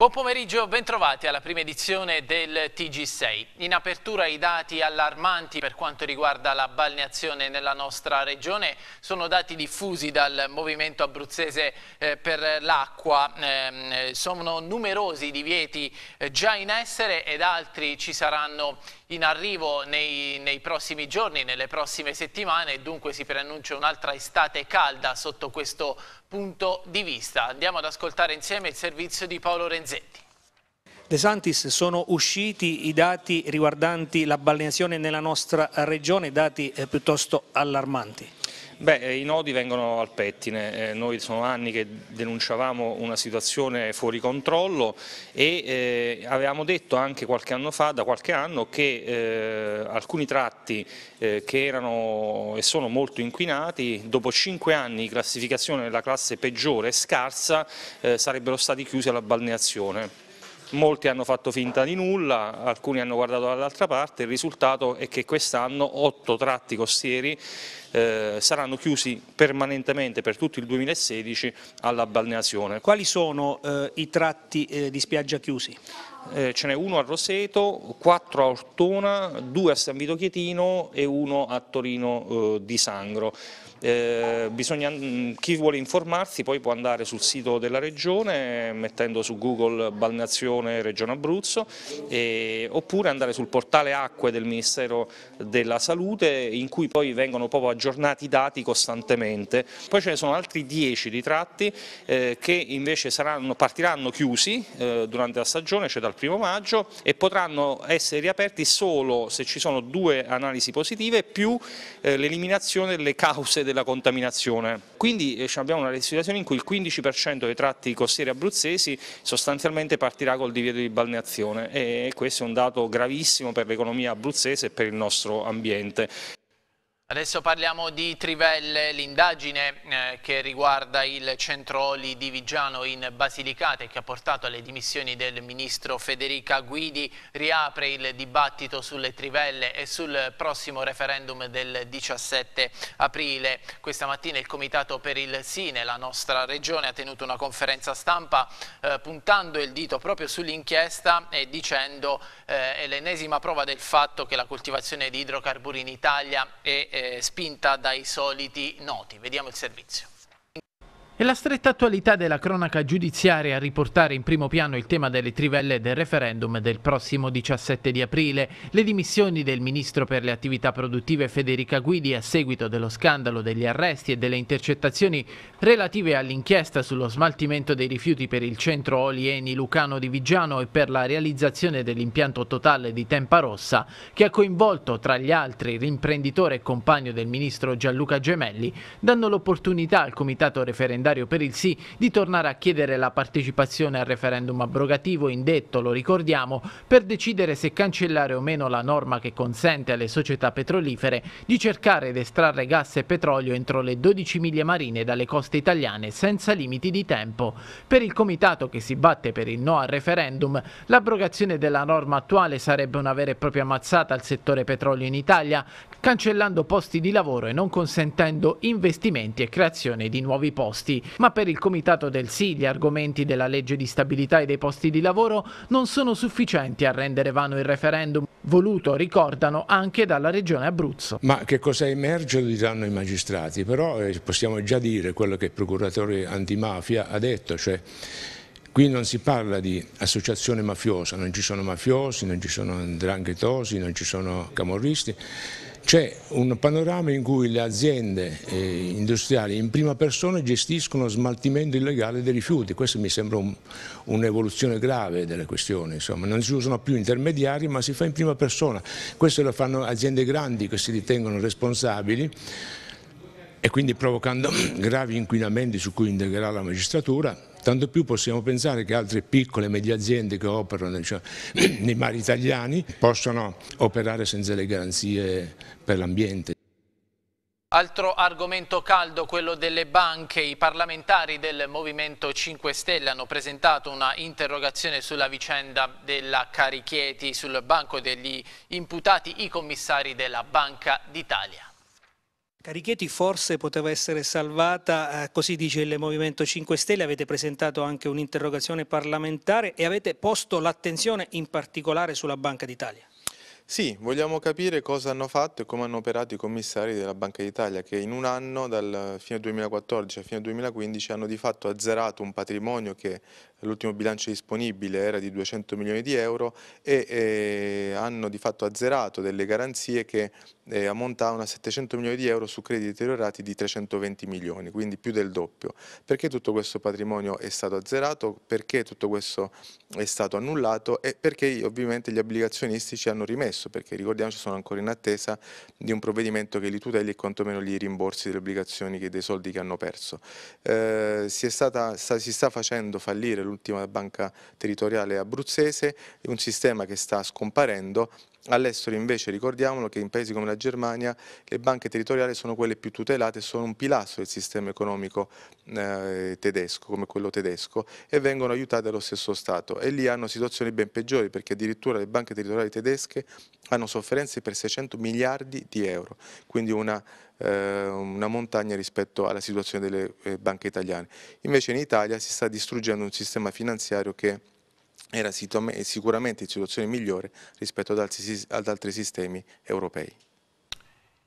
Buon pomeriggio, bentrovati alla prima edizione del TG6. In apertura i dati allarmanti per quanto riguarda la balneazione nella nostra regione sono dati diffusi dal Movimento Abruzzese eh, per l'Acqua. Ehm, eh, sono numerosi i divieti eh, già in essere ed altri ci saranno in in arrivo nei, nei, prossimi giorni, nelle prossime settimane e dunque si preannuncia un'altra estate calda sotto questo punto di vista. Andiamo ad ascoltare insieme il servizio di Paolo Renzetti. De Santis sono usciti i dati riguardanti la balneazione nella nostra regione, dati eh, piuttosto allarmanti. Beh, eh, i nodi vengono al pettine, eh, noi sono anni che denunciavamo una situazione fuori controllo e eh, avevamo detto anche qualche anno fa, da qualche anno, che eh, alcuni tratti eh, che erano e sono molto inquinati, dopo cinque anni di classificazione della classe peggiore e scarsa, eh, sarebbero stati chiusi alla balneazione molti hanno fatto finta di nulla, alcuni hanno guardato dall'altra parte, il risultato è che quest'anno otto tratti costieri eh, saranno chiusi permanentemente per tutto il 2016 alla balneazione. Quali sono eh, i tratti eh, di spiaggia chiusi? Eh, ce n'è uno a Roseto, quattro a Ortona, due a San Vito Chietino e uno a Torino eh, di Sangro. Eh, bisogna, mm, chi vuole informarsi poi può andare sul sito della Regione mettendo su Google Balneazione Regione Abruzzo e, oppure andare sul portale acque del Ministero della Salute in cui poi vengono proprio aggiornati i dati costantemente. Poi ce ne sono altri 10 ritratti eh, che invece saranno, partiranno chiusi eh, durante la stagione, cioè dal primo maggio e potranno essere riaperti solo se ci sono due analisi positive più eh, l'eliminazione delle cause della contaminazione. Quindi eh, abbiamo una situazione in cui il 15% dei tratti costieri abruzzesi sostanzialmente partirà col divieto di balneazione e questo è un dato gravissimo per l'economia abruzzese e per il nostro ambiente. Adesso parliamo di Trivelle, l'indagine eh, che riguarda il centro Oli di Vigiano in Basilicata e che ha portato alle dimissioni del ministro Federica Guidi riapre il dibattito sulle Trivelle e sul prossimo referendum del 17 aprile. Questa mattina il Comitato per il Sine, la nostra regione ha tenuto una conferenza stampa eh, puntando il dito proprio sull'inchiesta e dicendo eh, è l'ennesima prova del fatto che la coltivazione di idrocarburi in Italia è eh, eh, spinta dai soliti noti. Vediamo il servizio. È la stretta attualità della cronaca giudiziaria a riportare in primo piano il tema delle trivelle del referendum del prossimo 17 di aprile. Le dimissioni del ministro per le attività produttive Federica Guidi a seguito dello scandalo degli arresti e delle intercettazioni relative all'inchiesta sullo smaltimento dei rifiuti per il centro Olieni Lucano di Vigiano e per la realizzazione dell'impianto totale di Tempa Rossa, che ha coinvolto tra gli altri l'imprenditore e compagno del ministro Gianluca Gemelli, dando l'opportunità al comitato referendario referendario per il sì di tornare a chiedere la partecipazione al referendum abrogativo indetto, lo ricordiamo, per decidere se cancellare o meno la norma che consente alle società petrolifere di cercare ed estrarre gas e petrolio entro le 12 miglia marine dalle coste italiane senza limiti di tempo. Per il comitato che si batte per il no al referendum, l'abrogazione della norma attuale sarebbe una vera e propria mazzata al settore petrolio in Italia, cancellando posti di lavoro e non consentendo investimenti e creazione di nuovi posti ma per il Comitato del Sì gli argomenti della legge di stabilità e dei posti di lavoro non sono sufficienti a rendere vano il referendum, voluto, ricordano, anche dalla Regione Abruzzo. Ma che cosa emerge lo diranno i magistrati, però eh, possiamo già dire quello che il procuratore antimafia ha detto, cioè Qui non si parla di associazione mafiosa, non ci sono mafiosi, non ci sono andranghetosi, non ci sono camorristi, c'è un panorama in cui le aziende eh, industriali in prima persona gestiscono smaltimento illegale dei rifiuti, questo mi sembra un'evoluzione un grave delle questioni, insomma. non si usano più intermediari ma si fa in prima persona, questo lo fanno aziende grandi che si ritengono responsabili e quindi provocando gravi inquinamenti su cui indagherà la magistratura Tanto più possiamo pensare che altre piccole e medie aziende che operano diciamo, nei mari italiani possono operare senza le garanzie per l'ambiente. Altro argomento caldo, quello delle banche. I parlamentari del Movimento 5 Stelle hanno presentato una interrogazione sulla vicenda della Carichieti sul banco degli imputati i commissari della Banca d'Italia. Carichetti forse poteva essere salvata, eh, così dice il Movimento 5 Stelle, avete presentato anche un'interrogazione parlamentare e avete posto l'attenzione in particolare sulla Banca d'Italia. Sì, vogliamo capire cosa hanno fatto e come hanno operato i commissari della Banca d'Italia che in un anno, dal fine 2014 al fine 2015, hanno di fatto azzerato un patrimonio che l'ultimo bilancio disponibile era di 200 milioni di euro e eh, hanno di fatto azzerato delle garanzie che eh, ammontavano a 700 milioni di euro su crediti deteriorati di 320 milioni, quindi più del doppio. Perché tutto questo patrimonio è stato azzerato? Perché tutto questo è stato annullato? E perché ovviamente gli obbligazionisti ci hanno rimesso? Perché ricordiamoci sono ancora in attesa di un provvedimento che li tuteli e quantomeno li rimborsi delle obbligazioni dei soldi che hanno perso. Eh, si, stata, sta, si sta facendo fallire l'ultima banca territoriale abruzzese, un sistema che sta scomparendo All'estero invece ricordiamolo che in paesi come la Germania le banche territoriali sono quelle più tutelate sono un pilastro del sistema economico eh, tedesco, come quello tedesco, e vengono aiutate dallo stesso Stato. E lì hanno situazioni ben peggiori perché addirittura le banche territoriali tedesche hanno sofferenze per 600 miliardi di euro, quindi una eh, una montagna rispetto alla situazione delle eh, banche italiane. Invece in Italia si sta distruggendo un sistema finanziario che era sicuramente in situazione migliore rispetto ad altri sistemi europei.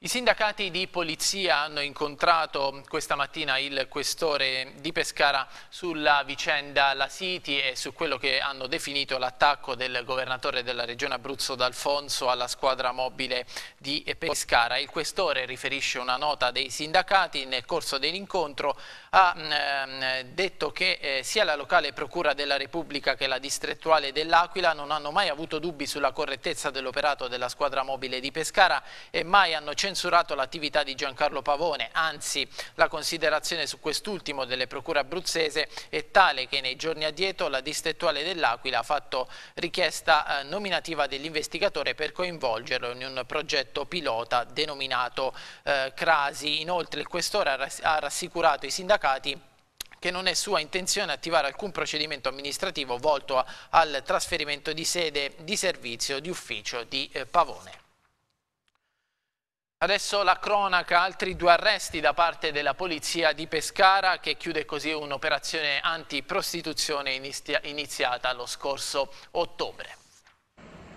I sindacati di polizia hanno incontrato questa mattina il questore di Pescara sulla vicenda La City e su quello che hanno definito l'attacco del governatore della regione Abruzzo D'Alfonso alla squadra mobile di Pescara. Il questore riferisce una nota dei sindacati nel corso dell'incontro ha mm, ehm, detto che eh, sia la locale procura della Repubblica che la distrettuale dell'Aquila non hanno mai avuto dubbi sulla correttezza dell'operato della squadra mobile di Pescara e mai hanno censurato censurato l'attività di Giancarlo Pavone, anzi la considerazione su quest'ultimo delle procure abruzzese è tale che nei giorni addietro la distrettuale dell'Aquila ha fatto richiesta eh, nominativa dell'investigatore per coinvolgerlo in un progetto pilota denominato eh, Crasi. Inoltre il questore ha rassicurato i sindacati che non è sua intenzione attivare alcun procedimento amministrativo volto al trasferimento di sede di servizio di ufficio di eh, Pavone. Adesso la cronaca, altri due arresti da parte della polizia di Pescara che chiude così un'operazione antiprostituzione iniziata lo scorso ottobre.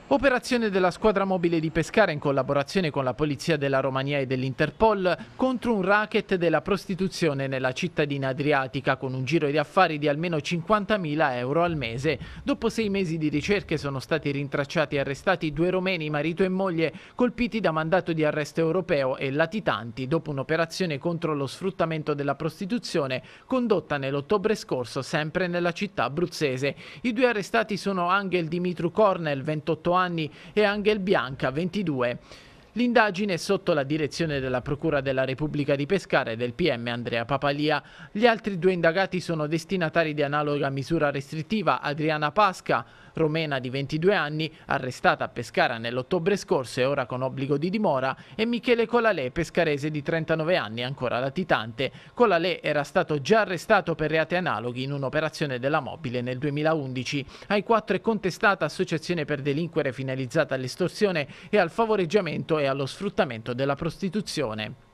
Operazione della squadra mobile di Pescara in collaborazione con la Polizia della Romania e dell'Interpol contro un racket della prostituzione nella cittadina adriatica con un giro di affari di almeno 50.000 euro al mese. Dopo sei mesi di ricerche sono stati rintracciati e arrestati due romeni, marito e moglie, colpiti da mandato di arresto europeo e latitanti dopo un'operazione contro lo sfruttamento della prostituzione condotta nell'ottobre scorso sempre nella città abruzzese. I due arrestati sono Angel Dimitru Cornel, 28 anni, anni e Angel Bianca, 22. L'indagine è sotto la direzione della Procura della Repubblica di Pescara e del PM Andrea Papalia. Gli altri due indagati sono destinatari di analoga misura restrittiva, Adriana Pasca, romena di 22 anni, arrestata a Pescara nell'ottobre scorso e ora con obbligo di dimora, e Michele Colalè, pescarese di 39 anni, ancora latitante. Colalè era stato già arrestato per reati analoghi in un'operazione della mobile nel 2011. Ai quattro è contestata associazione per delinquere finalizzata all'estorsione e al favoreggiamento e allo sfruttamento della prostituzione.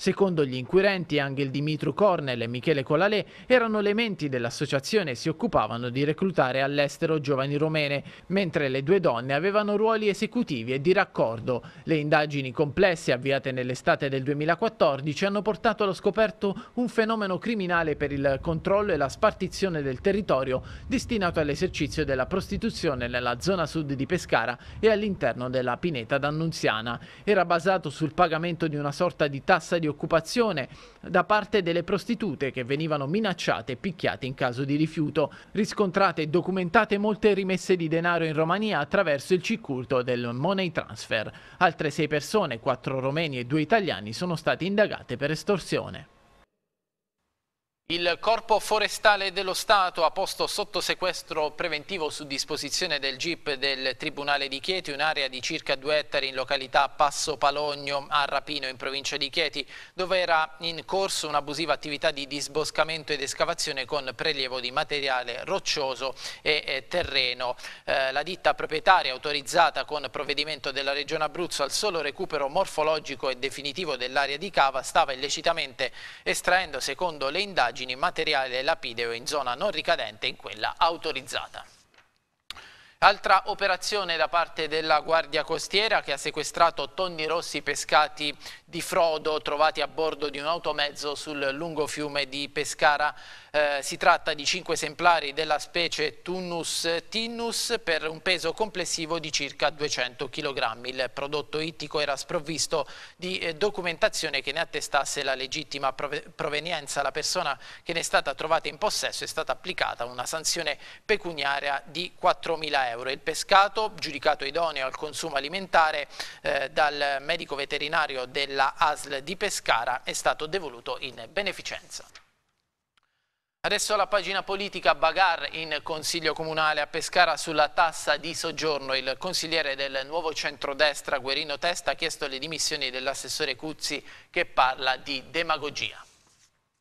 Secondo gli inquirenti, Angel Dimitru Cornell e Michele Colalè erano le menti dell'associazione e si occupavano di reclutare all'estero giovani romene, mentre le due donne avevano ruoli esecutivi e di raccordo. Le indagini complesse avviate nell'estate del 2014 hanno portato allo scoperto un fenomeno criminale per il controllo e la spartizione del territorio destinato all'esercizio della prostituzione nella zona sud di Pescara e all'interno della pineta d'Annunziana. Era basato sul pagamento di una sorta di tassa di occupazione da parte delle prostitute che venivano minacciate e picchiate in caso di rifiuto. Riscontrate e documentate molte rimesse di denaro in Romania attraverso il circuito del money transfer. Altre sei persone, quattro romeni e due italiani, sono state indagate per estorsione. Il Corpo Forestale dello Stato ha posto sotto sequestro preventivo su disposizione del GIP del Tribunale di Chieti un'area di circa due ettari in località Passo Palogno a Rapino in provincia di Chieti dove era in corso un'abusiva attività di disboscamento ed escavazione con prelievo di materiale roccioso e terreno. Eh, la ditta proprietaria autorizzata con provvedimento della Regione Abruzzo al solo recupero morfologico e definitivo dell'area di cava stava illecitamente estraendo secondo le indagini indagini materiale lapideo in zona non ricadente in quella autorizzata. Altra operazione da parte della Guardia Costiera che ha sequestrato tonni rossi pescati di frodo trovati a bordo di un automezzo sul lungo fiume di Pescara. Eh, si tratta di cinque esemplari della specie Tunnus tinnus per un peso complessivo di circa 200 kg. Il prodotto ittico era sprovvisto di eh, documentazione che ne attestasse la legittima provenienza. La persona che ne è stata trovata in possesso è stata applicata una sanzione pecuniaria di 4.000 euro. Il pescato, giudicato idoneo al consumo alimentare eh, dal medico veterinario della della ASL di Pescara è stato devoluto in beneficenza. Adesso la pagina politica Bagar in Consiglio Comunale a Pescara sulla tassa di soggiorno. Il consigliere del nuovo centrodestra Guerino Testa ha chiesto le dimissioni dell'assessore Cuzzi che parla di demagogia.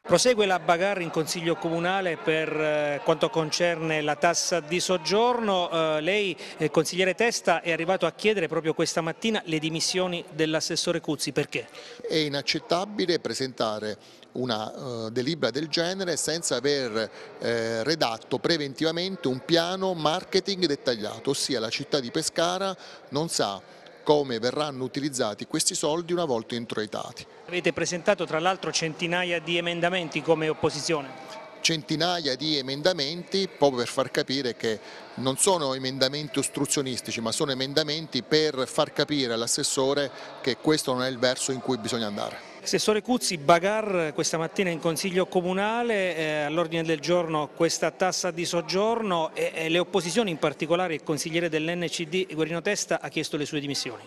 Prosegue la bagarre in Consiglio Comunale per eh, quanto concerne la tassa di soggiorno. Eh, lei, eh, consigliere Testa, è arrivato a chiedere proprio questa mattina le dimissioni dell'assessore Cuzzi. Perché? È inaccettabile presentare una delibera del genere senza aver redatto preventivamente un piano marketing dettagliato, ossia la città di Pescara non sa come verranno utilizzati questi soldi una volta introitati. Avete presentato tra l'altro centinaia di emendamenti come opposizione? centinaia di emendamenti proprio per far capire che non sono emendamenti ostruzionistici ma sono emendamenti per far capire all'assessore che questo non è il verso in cui bisogna andare. Assessore Cuzzi, Bagar questa mattina in Consiglio Comunale, eh, all'ordine del giorno questa tassa di soggiorno e, e eh, le opposizioni, in particolare il consigliere dell'NCD Guerino Testa ha chiesto le sue dimissioni.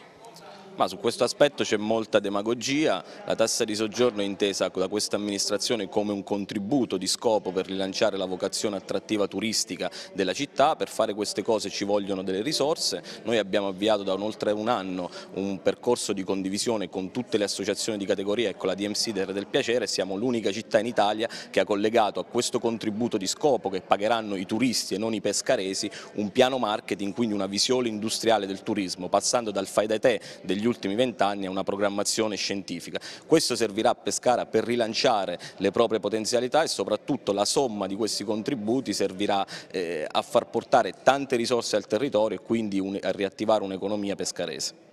Ma su questo aspetto c'è molta demagogia, la tassa di soggiorno è intesa da questa amministrazione come un contributo di scopo per rilanciare la vocazione attrattiva turistica della città, per fare queste cose ci vogliono delle risorse, noi abbiamo avviato da un oltre un anno un percorso di condivisione con tutte le associazioni di categoria e con la DMC Terre del Piacere, siamo l'unica città in Italia che ha collegato a questo contributo di scopo che pagheranno i turisti e non i pescaresi un piano marketing, quindi una visione industriale del turismo, passando dal fai da te degli ultimi vent'anni a una programmazione scientifica. Questo servirà a Pescara per rilanciare le proprie potenzialità e soprattutto la somma di questi contributi servirà eh, a far portare tante risorse al territorio e quindi un, a riattivare un'economia pescarese.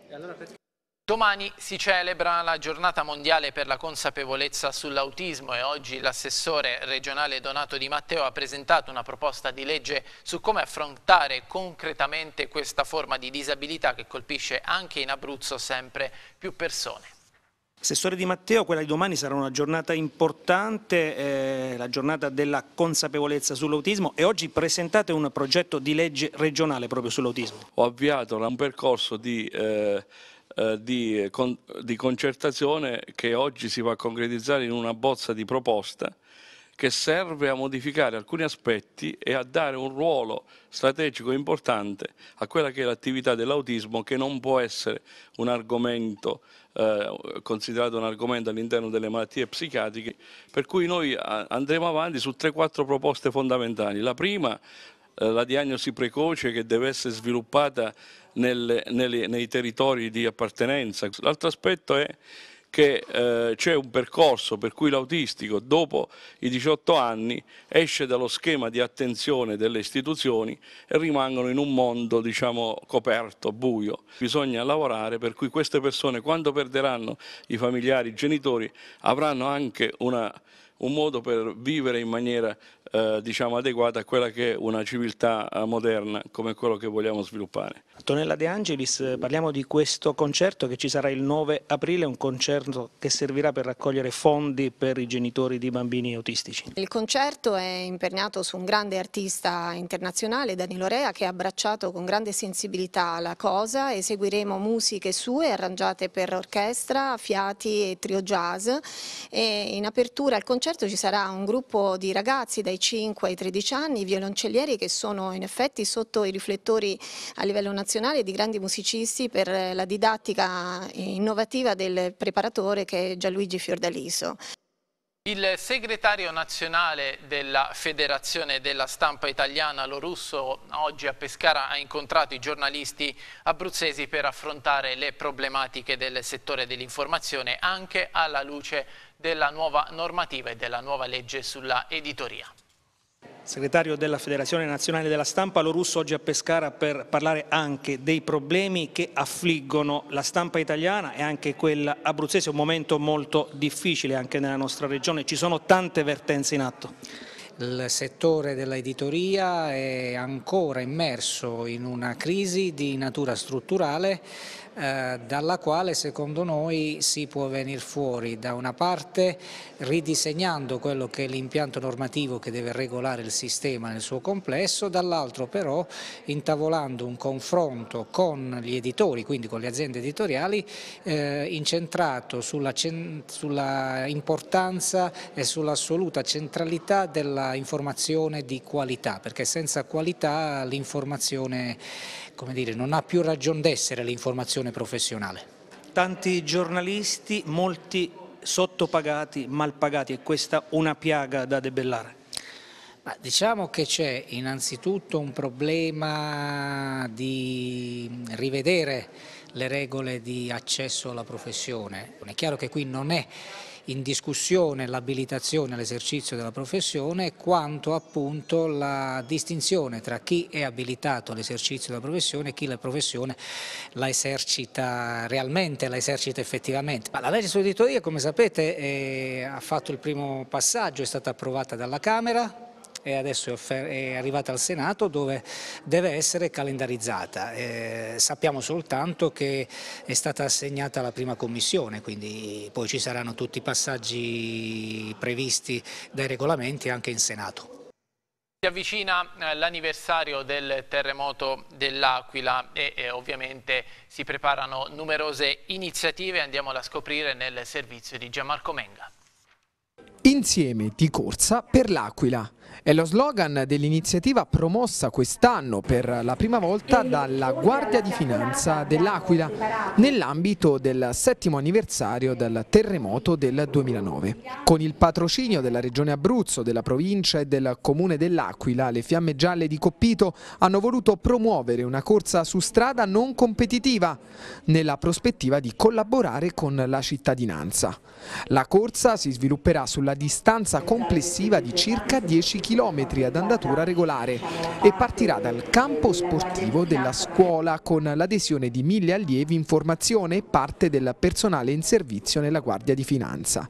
Domani si celebra la giornata mondiale per la consapevolezza sull'autismo e oggi l'assessore regionale Donato Di Matteo ha presentato una proposta di legge su come affrontare concretamente questa forma di disabilità che colpisce anche in Abruzzo sempre più persone. Assessore Di Matteo, quella di domani sarà una giornata importante, eh, la giornata della consapevolezza sull'autismo e oggi presentate un progetto di legge regionale proprio sull'autismo. Ho avviato un percorso di eh, eh, di, con, di concertazione che oggi si va a concretizzare in una bozza di proposta che serve a modificare alcuni aspetti e a dare un ruolo strategico importante a quella che è l'attività dell'autismo che non può essere un argomento eh, considerato un argomento all'interno delle malattie psichiatriche per cui noi eh, andremo avanti su 3-4 proposte fondamentali. La prima eh, la diagnosi precoce che deve essere sviluppata nel, nel, nei territori di appartenenza. L'altro aspetto è che eh, c'è un percorso per cui l'autistico dopo i 18 anni esce dallo schema di attenzione delle istituzioni e rimangono in un mondo diciamo, coperto, buio. Bisogna lavorare per cui queste persone quando perderanno i familiari, i genitori avranno anche una un modo per vivere in maniera eh, diciamo, adeguata a quella che è una civiltà eh, moderna come quello che vogliamo sviluppare. Antonella De Angelis, eh, parliamo di questo concerto che ci sarà il 9 aprile, un concerto che servirà per raccogliere fondi per i genitori di bambini autistici. Il concerto è imperniato su un grande artista internazionale, Danilo Rea, che ha abbracciato con grande sensibilità la cosa, eseguiremo musiche sue arrangiate per orchestra, fiati e trio jazz e in apertura al concerto concerto ci sarà un gruppo di ragazzi dai 5 ai 13 anni, violoncellieri che sono in effetti sotto i riflettori a livello nazionale di grandi musicisti per la didattica innovativa del preparatore che è Gianluigi Fiordaliso. Il segretario nazionale della Federazione della Stampa Italiana, lo russo, oggi a Pescara ha incontrato i giornalisti abruzzesi per affrontare le problematiche del settore dell'informazione anche alla luce della nuova normativa e della nuova legge sulla editoria. Segretario della Federazione Nazionale della Stampa, lo russo oggi a Pescara per parlare anche dei problemi che affliggono la stampa italiana e anche quella abruzzese, un momento molto difficile anche nella nostra regione, ci sono tante vertenze in atto. Il settore dell'editoria è ancora immerso in una crisi di natura strutturale eh, dalla quale secondo noi si può venire fuori da una parte ridisegnando quello che è l'impianto normativo che deve regolare il sistema nel suo complesso, dall'altro però intavolando un confronto con gli editori, quindi con le aziende editoriali, eh, incentrato sulla, sulla importanza e sull'assoluta centralità della informazione di qualità, perché senza qualità l'informazione come dire, non ha più ragion d'essere l'informazione professionale. Tanti giornalisti, molti sottopagati, malpagati, è questa una piaga da debellare? Ma diciamo che c'è innanzitutto un problema di rivedere le regole di accesso alla professione. È chiaro che qui non è in discussione l'abilitazione all'esercizio della professione quanto appunto la distinzione tra chi è abilitato all'esercizio della professione e chi la professione la esercita realmente, la esercita effettivamente. Ma la legge sull'editoria come sapete eh, ha fatto il primo passaggio, è stata approvata dalla Camera, e adesso è, arrivata al Senato dove deve essere calendarizzata. Eh, sappiamo soltanto che è stata assegnata la prima commissione, quindi poi ci saranno tutti i passaggi previsti dai regolamenti anche in Senato. Si avvicina eh, l'anniversario del terremoto dell'Aquila e, e ovviamente si preparano numerose iniziative, andiamola a scoprire nel servizio di Gianmarco Menga. Insieme di corsa per l'Aquila. È lo slogan dell'iniziativa promossa quest'anno per la prima volta dalla Guardia di Finanza dell'Aquila nell'ambito del settimo anniversario del terremoto del 2009. Con il patrocinio della Regione Abruzzo, della provincia e del Comune dell'Aquila, le Fiamme Gialle di Coppito hanno voluto promuovere una corsa su strada non competitiva nella prospettiva di collaborare con la cittadinanza. La corsa si svilupperà sulla distanza complessiva di circa 10 km km ad andatura regolare e partirà dal campo sportivo della scuola con l'adesione di mille allievi in formazione e parte del personale in servizio nella Guardia di Finanza.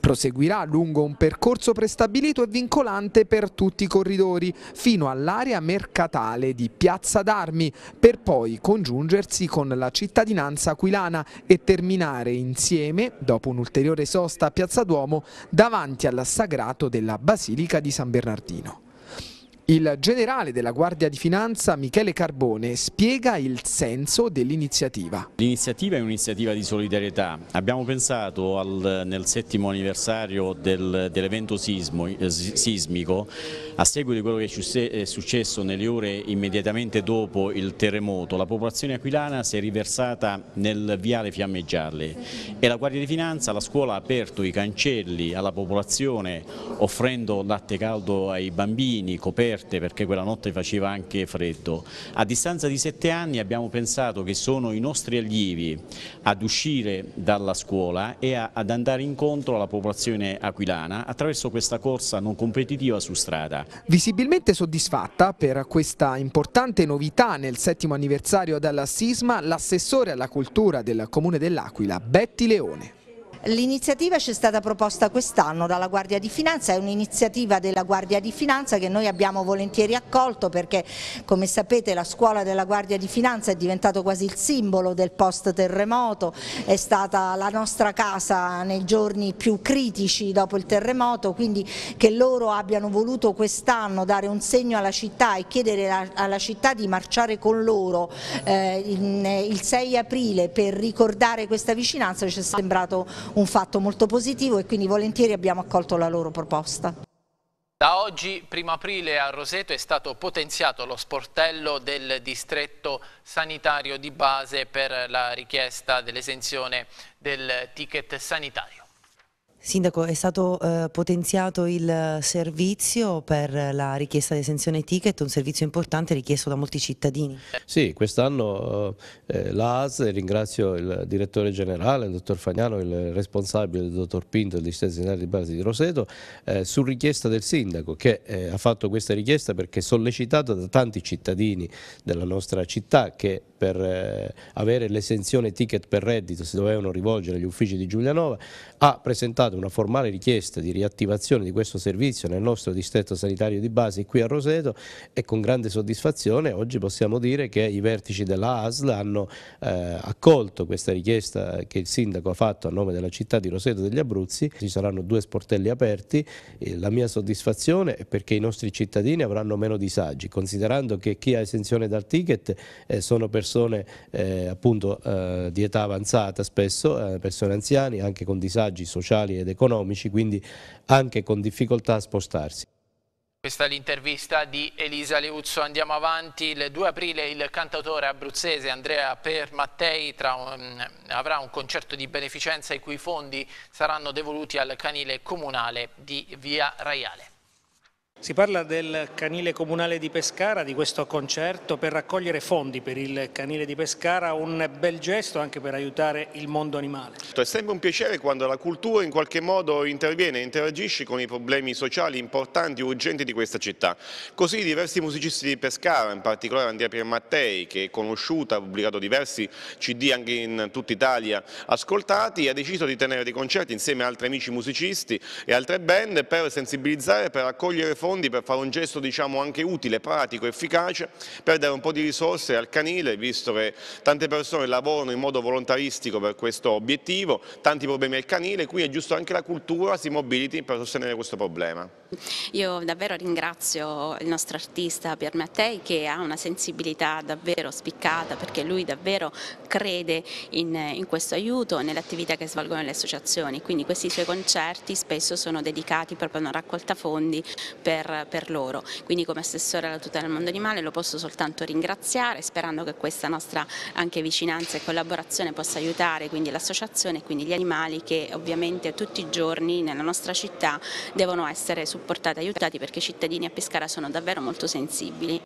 Proseguirà lungo un percorso prestabilito e vincolante per tutti i corridori fino all'area mercatale di Piazza d'Armi per poi congiungersi con la cittadinanza aquilana e terminare insieme, dopo un'ulteriore sosta a Piazza Duomo, davanti al sagrato della Basilica di San Bernardino. Martino. Il generale della Guardia di Finanza Michele Carbone spiega il senso dell'iniziativa. L'iniziativa è un'iniziativa di solidarietà. Abbiamo pensato al, nel settimo anniversario del, dell'evento eh, sismico, a seguito di quello che è successo nelle ore immediatamente dopo il terremoto, la popolazione aquilana si è riversata nel viale Fiamme Gialle e la Guardia di Finanza, la scuola ha aperto i cancelli alla popolazione offrendo latte caldo ai bambini, coperti coperte perché quella notte faceva anche freddo. A distanza di sette anni abbiamo pensato che sono i nostri allievi ad uscire dalla scuola e a, ad andare incontro alla popolazione aquilana attraverso questa corsa non competitiva su strada. Visibilmente soddisfatta per questa importante novità nel settimo anniversario della sisma, l'assessore alla cultura del comune dell'Aquila, Betti Leone. L'iniziativa ci è stata proposta quest'anno dalla Guardia di Finanza, è un'iniziativa della Guardia di Finanza che noi abbiamo volentieri accolto perché come sapete la scuola della Guardia di Finanza è diventato quasi il simbolo del post terremoto, è stata la nostra casa nei giorni più critici dopo il terremoto, quindi che loro abbiano voluto quest'anno dare un segno alla città e chiedere alla città di marciare con loro eh, il 6 aprile per ricordare questa vicinanza ci è sembrato un fatto molto positivo e quindi volentieri abbiamo accolto la loro proposta. Da oggi, 1 aprile, a Roseto è stato potenziato lo sportello del distretto sanitario di base per la richiesta dell'esenzione del ticket sanitario. Sindaco, è stato eh, potenziato il eh, servizio per la richiesta di esenzione ticket, un servizio importante richiesto da molti cittadini. Sì, quest'anno eh, eh l'AS, ringrazio il direttore generale, il dottor Fagnano, il responsabile, il dottor Pinto, il distretto sanitario di base di Roseto, eh, su richiesta del sindaco che eh, ha fatto questa richiesta perché sollecitato da tanti cittadini della nostra città che per eh, avere l'esenzione ticket per reddito si dovevano rivolgere agli uffici di Giulianova, ha presentato una formale richiesta di riattivazione di questo servizio nel nostro distretto sanitario di base qui a Roseto e con grande soddisfazione oggi possiamo dire che i vertici della ASL hanno eh, accolto questa richiesta che il sindaco ha fatto a nome della città di Roseto degli Abruzzi, ci saranno due sportelli aperti, eh, la mia soddisfazione è perché i nostri cittadini avranno meno disagi, considerando che chi ha esenzione dal ticket eh, sono persone persone eh, appunto eh, di età avanzata spesso, eh, persone anziane anche con disagi sociali ed economici, quindi anche con difficoltà a spostarsi. Questa è l'intervista di Elisa Liuzzo. Andiamo avanti. Il 2 aprile il cantautore abruzzese Andrea Permattei un, avrà un concerto di beneficenza i cui fondi saranno devoluti al canile comunale di Via Raiale. Si parla del canile comunale di Pescara, di questo concerto per raccogliere fondi per il canile di Pescara, un bel gesto anche per aiutare il mondo animale. Certo, è sempre un piacere quando la cultura in qualche modo interviene e interagisce con i problemi sociali importanti e urgenti di questa città. Così diversi musicisti di Pescara, in particolare Andrea Piermattei, che è conosciuta, ha pubblicato diversi CD anche in tutta Italia ascoltati, ha deciso di tenere dei concerti insieme ad altri amici musicisti e altre band per sensibilizzare, per raccogliere fondi fondi per fare un gesto diciamo, anche utile, pratico, efficace, per dare un po' di risorse al canile, visto che tante persone lavorano in modo volontaristico per questo obiettivo, tanti problemi al canile, qui è giusto anche la cultura si mobiliti per sostenere questo problema. Io davvero ringrazio il nostro artista Pier Mattei che ha una sensibilità davvero spiccata perché lui davvero crede in, in questo aiuto e nell'attività che svolgono le associazioni, quindi questi suoi concerti spesso sono dedicati proprio a una raccolta fondi per per, per loro. Quindi come assessore alla tutela del mondo animale lo posso soltanto ringraziare sperando che questa nostra anche vicinanza e collaborazione possa aiutare quindi l'associazione e quindi gli animali che ovviamente tutti i giorni nella nostra città devono essere supportati e aiutati perché i cittadini a Pescara sono davvero molto sensibili.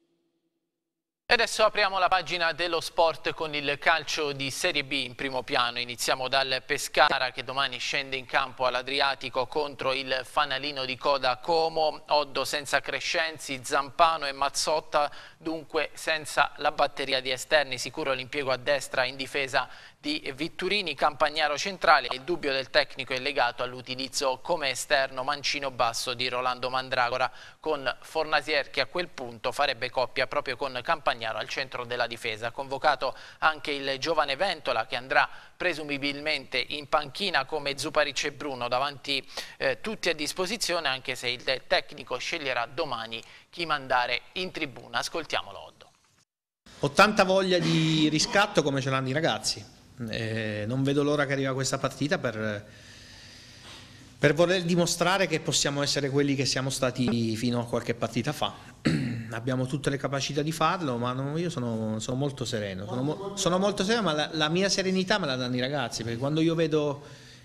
E adesso apriamo la pagina dello sport con il calcio di Serie B in primo piano. Iniziamo dal Pescara che domani scende in campo all'Adriatico contro il fanalino di coda Como, Oddo senza Crescenzi, Zampano e Mazzotta, dunque senza la batteria di esterni, sicuro l'impiego a destra in difesa di Vitturini Campagnaro Centrale. Il dubbio del tecnico è legato all'utilizzo come esterno mancino basso di Rolando Mandragora con Fornasier che a quel punto farebbe coppia proprio con Campagnaro al centro della difesa. Convocato anche il giovane Ventola che andrà presumibilmente in panchina come Zuparic e Bruno davanti eh, tutti a disposizione anche se il tecnico sceglierà domani chi mandare in tribuna. Ascoltiamolo Oddo. Ho tanta voglia di riscatto come ce l'hanno i ragazzi eh, non vedo l'ora che arriva questa partita per, per, voler dimostrare che possiamo essere quelli che siamo stati fino a qualche partita fa. Abbiamo tutte le capacità di farlo, ma non, io sono, sono, molto sereno. Sono, sono molto sereno, ma la, la, mia serenità me la danno i ragazzi, perché quando io vedo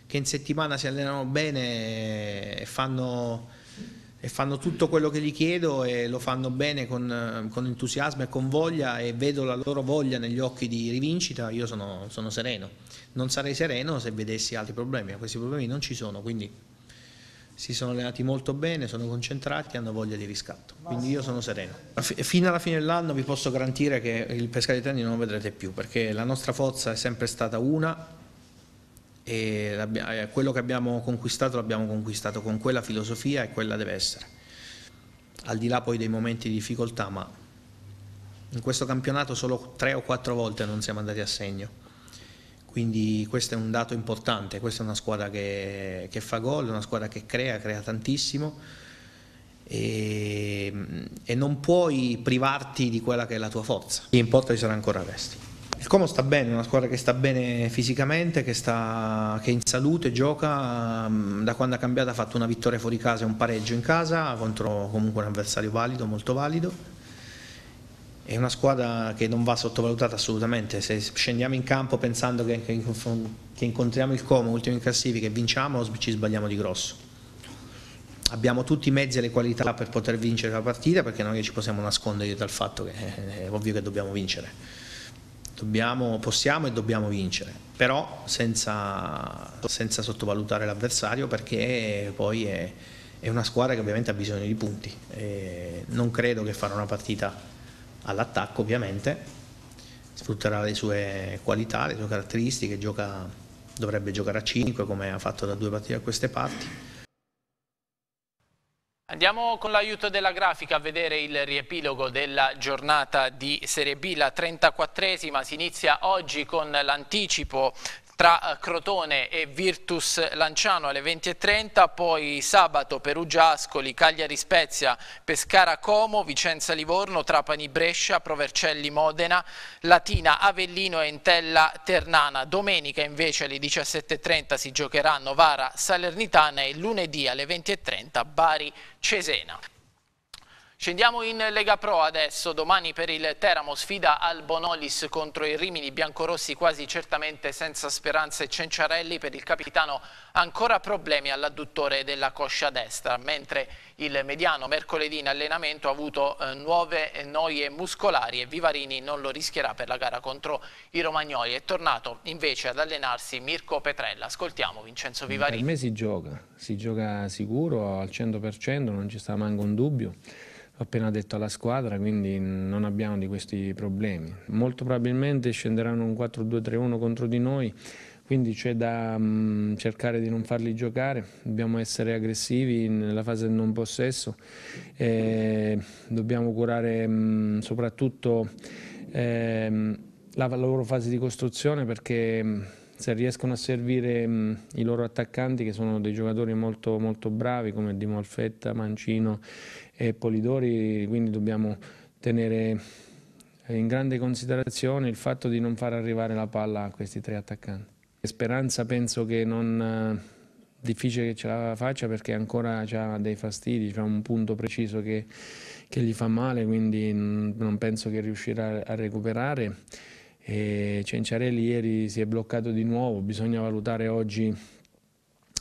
che in settimana si allenano bene e fanno e fanno tutto quello che gli chiedo e lo fanno bene con, con, entusiasmo e con voglia e vedo la loro voglia negli occhi di rivincita, io sono, sono sereno. Non sarei sereno se vedessi altri problemi, ma questi problemi non ci sono, quindi si sono allenati molto bene, sono concentrati, hanno voglia di riscatto, quindi io sono sereno. Fino alla fine dell'anno vi posso garantire che il Pescara di Terni non lo vedrete più, perché la nostra forza è sempre stata una, e eh, quello che abbiamo conquistato l'abbiamo conquistato con quella filosofia e quella deve essere. Al di là poi dei momenti di difficoltà, ma in questo campionato solo tre o quattro volte non siamo andati a segno. Quindi questo è un dato importante, questa è una squadra che, che fa gol, una squadra che crea, crea tantissimo e, e non puoi privarti di quella che è la tua forza. In importa ci sarà ancora Resti. Il Como sta bene, una squadra che sta bene fisicamente, che, sta, che è in salute, gioca, mm, da quando ha cambiato ha fatto una vittoria fuori casa e un pareggio in casa contro comunque un avversario valido, molto valido. È una squadra che non va sottovalutata assolutamente, se scendiamo in campo pensando che, che, che incontriamo il Como, ultimo in classifica e vinciamo, ci sbagliamo di grosso abbiamo tutti i mezzi e le qualità per poter vincere la partita perché non è che ci possiamo nascondere dietro al fatto che eh, è ovvio che dobbiamo vincere. Dobbiamo, possiamo e dobbiamo vincere, però senza, senza sottovalutare l'avversario perché poi è, è, una squadra che ovviamente ha bisogno di punti. E non credo che farà una partita all'attacco ovviamente, sfrutterà le sue qualità, le sue caratteristiche, gioca, dovrebbe giocare a 5 come ha fatto da due partite a queste parti Andiamo con l'aiuto della grafica a vedere il riepilogo della giornata di Serie B, la 34esima si inizia oggi con l'anticipo tra eh, Crotone e Virtus Lanciano alle 20.30, poi sabato Perugia-Ascoli, Cagliari-Spezia, Pescara-Como, Vicenza-Livorno, Trapani-Brescia, Provercelli-Modena, Latina-Avellino e Entella-Ternana. Domenica invece alle 17.30 si giocherà Novara-Salernitana e lunedì alle 20.30 Bari-Cesena. Scendiamo in Lega Pro adesso, domani per il Teramo sfida al Bonolis contro i Rimini biancorossi quasi certamente senza speranze e Cenciarelli per il capitano ancora problemi all'adduttore della coscia destra, mentre il mediano mercoledì in allenamento ha avuto eh, nuove noie muscolari e Vivarini non lo rischierà per la gara contro i Romagnoli. È tornato invece ad allenarsi Mirko Petrella. Ascoltiamo Vincenzo Vivarini. Per me si gioca, si gioca sicuro al 100%, non ci sta manco un dubbio. Ho appena detto alla squadra, quindi non abbiamo di questi problemi. Molto probabilmente scenderanno un 4-2-3-1 contro di noi, quindi c'è da mh, mm, cercare di non farli giocare, dobbiamo essere aggressivi nella fase del non possesso, e dobbiamo curare mh, mm, soprattutto eh, la loro fase di costruzione perché mm, se riescono a servire mh, i loro attaccanti che sono dei giocatori molto, molto bravi come Di Molfetta, Mancino e Polidori, quindi dobbiamo tenere in grande considerazione il fatto di non far arrivare la palla a questi tre attaccanti. Speranza penso che non eh, difficile che ce la faccia perché ancora ha dei fastidi, ha un punto preciso che, che, gli fa male, quindi non penso che riuscirà a recuperare. E Cenciarelli ieri si è bloccato di nuovo, bisogna valutare oggi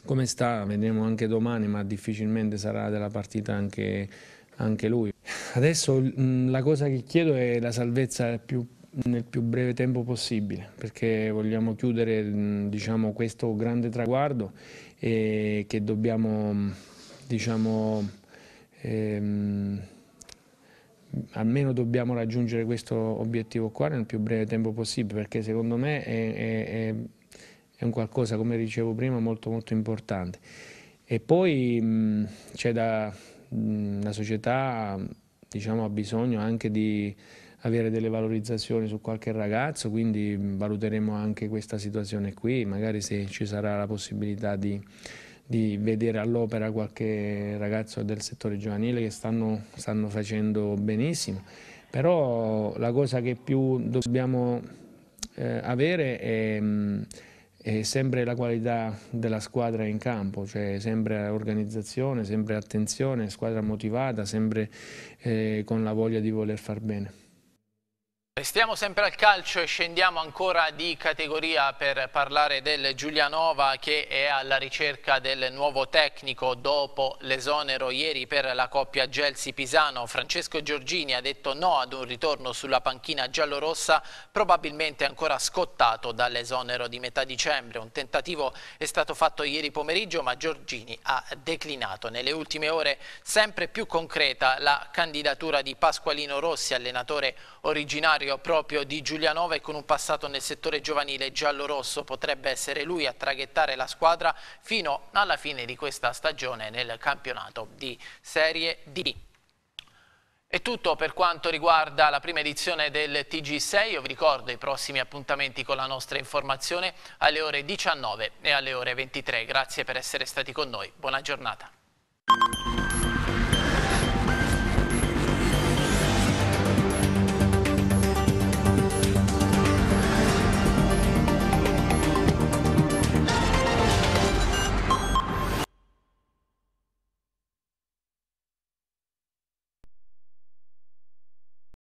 come sta, vedremo anche domani, ma difficilmente sarà della partita anche, anche lui. Adesso mh, la cosa che chiedo è la salvezza più, nel più breve tempo possibile, perché vogliamo chiudere diciamo, questo grande traguardo e che dobbiamo diciamo, ehm, almeno dobbiamo raggiungere questo obiettivo qua nel più breve tempo possibile, perché secondo me è, è, è è un qualcosa, come dicevo prima, molto molto importante. E poi c'è da, la società diciamo, ha bisogno anche di avere delle valorizzazioni su qualche ragazzo, quindi valuteremo anche questa situazione qui, magari se ci sarà la possibilità di, di vedere all'opera qualche ragazzo del settore giovanile che stanno, stanno facendo benissimo. Però la cosa che più dobbiamo eh, avere è e sempre la qualità della squadra in campo, cioè sempre organizzazione, sempre attenzione, squadra motivata, sempre eh, con la voglia di voler far bene. Restiamo sempre al calcio e scendiamo ancora di categoria per parlare del Giulianova che è alla ricerca del nuovo tecnico dopo l'esonero ieri per la coppia Gelsi-Pisano. Francesco Giorgini ha detto no ad un ritorno sulla panchina giallorossa probabilmente ancora scottato dall'esonero di metà dicembre. Un tentativo è stato fatto ieri pomeriggio ma Giorgini ha declinato. Nelle ultime ore sempre più concreta la candidatura di Pasqualino Rossi, allenatore originario originario proprio di Giulianova e con un passato nel settore giovanile giallo-rosso potrebbe essere lui a traghettare la squadra fino alla fine di questa stagione nel campionato di Serie D. È tutto per quanto riguarda la prima edizione del TG6, io vi ricordo i prossimi appuntamenti con la nostra informazione alle ore 19 e alle ore 23. Grazie per essere stati con noi, buona giornata.